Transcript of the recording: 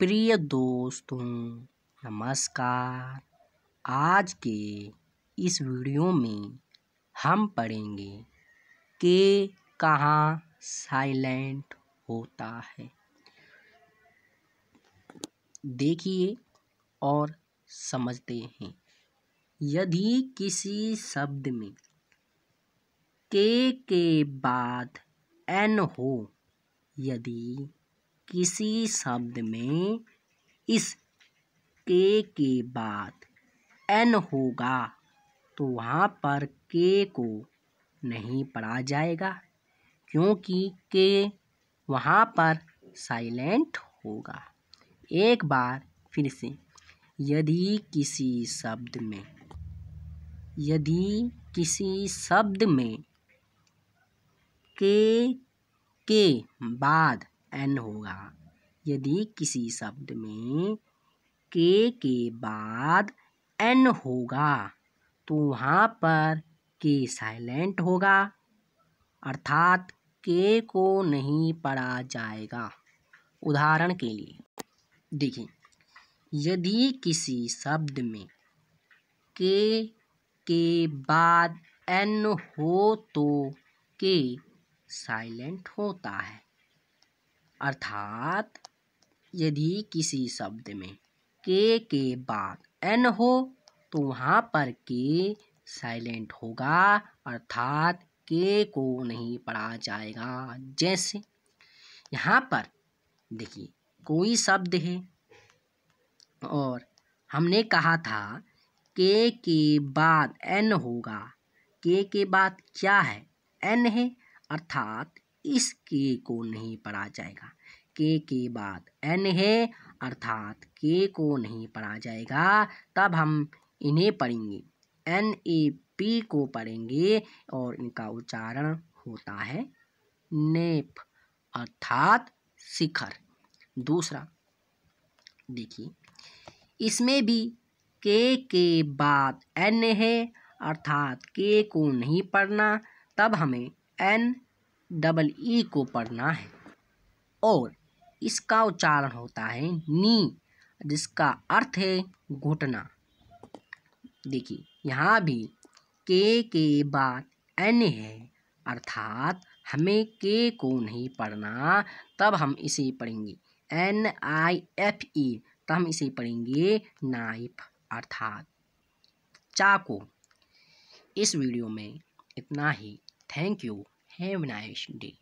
प्रिय दोस्तों नमस्कार आज के इस वीडियो में हम पढ़ेंगे के कहाँ साइलेंट होता है देखिए और समझते हैं यदि किसी शब्द में के के बाद एन हो यदि किसी शब्द में इस के के बाद एन होगा तो वहाँ पर के को नहीं पढ़ा जाएगा क्योंकि के वहाँ पर साइलेंट होगा एक बार फिर से यदि किसी शब्द में यदि किसी शब्द में के के बाद एन होगा यदि किसी शब्द में के के बाद एन होगा तो वहाँ पर के साइलेंट होगा अर्थात के को नहीं पढ़ा जाएगा उदाहरण के लिए देखिए यदि किसी शब्द में के के बाद एन हो तो के साइलेंट होता है अर्थात यदि किसी शब्द में के के बाद एन हो तो वहाँ पर के साइलेंट होगा अर्थात के को नहीं पढ़ा जाएगा जैसे यहाँ पर देखिए कोई शब्द है और हमने कहा था के के बाद एन होगा के के बाद क्या है एन है अर्थात इस के को नहीं पढ़ा जाएगा के के बाद एन है अर्थात के को नहीं पढ़ा जाएगा तब हम इन्हें पढ़ेंगे एन ए पी को पढ़ेंगे और इनका उच्चारण होता है नेप अर्थात शिखर दूसरा देखिए इसमें भी के के बाद एन है अर्थात के को नहीं पढ़ना तब हमें एन डबल ई को पढ़ना है और इसका उच्चारण होता है नी जिसका अर्थ है घुटना देखिए यहाँ भी के के बाद एन है अर्थात हमें के को नहीं पढ़ना तब हम इसे पढ़ेंगे एन आई एफ ई तब हम इसे पढ़ेंगे नाइफ अर्थात चाकू इस वीडियो में इतना ही thank you Have a nice day.